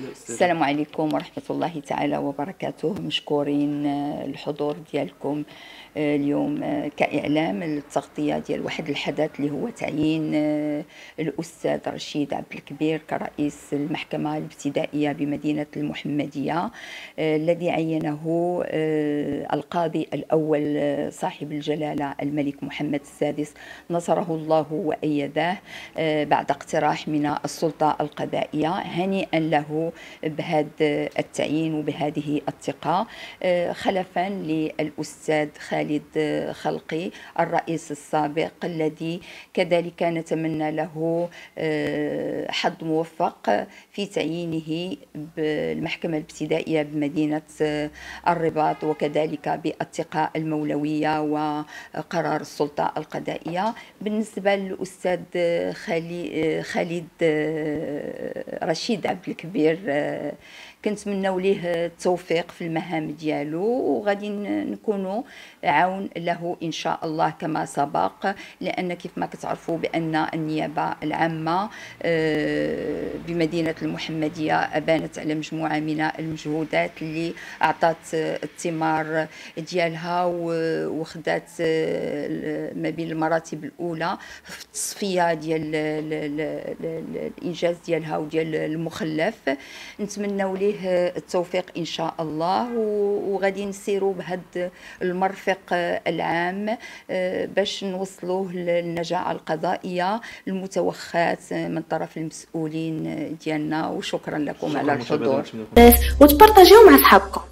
السلام عليكم ورحمة الله تعالى وبركاته مشكورين آه، الحضور ديالكم آه، اليوم آه، كإعلام التغطية ديال واحد الحدث اللي هو تعيين الأستاذ رشيد عبد الكبير كرئيس المحكمة الابتدائية بمدينة المحمدية الذي عينه القاضي الأول صاحب الجلالة الملك محمد السادس نصره الله وأيده بعد اقتراح من السلطة القضائية هنيئا له بهذا التعيين وبهذه الثقة آه، خلفا للأستاذ خالد خلقي الرئيس السابق الذي كذلك نتمنى له آه، حظ موفق في تعيينه بالمحكمة الابتدائية بمدينة آه، الرباط وكذلك بالثقة المولوية وقرار السلطة القضائية بالنسبة للأستاذ خالد رشيد عبد الكبير خير آه، كنتمناو ليه التوفيق في المهام ديالو وغادي نكونوا عون له ان شاء الله كما سبق لان كيف ما كتعرفوا بان النيابه العامه آه، بمدينه المحمديه ابانت على مجموعه من المجهودات اللي اعطت الثمار ديالها وخدات آه، ما بين المراتب الاولى في التصفيه ديال الانجاز ديالها وديال المخلف نتمنوا ليه التوفيق ان شاء الله وغادي نسيروا بهذا المرفق العام آه، باش نوصلوه للنجاعه القضائيه المتوخاه من طرف المسؤولين ديالنا وشكرا لكم على الحضور وتبارطاجيو مع صحابكم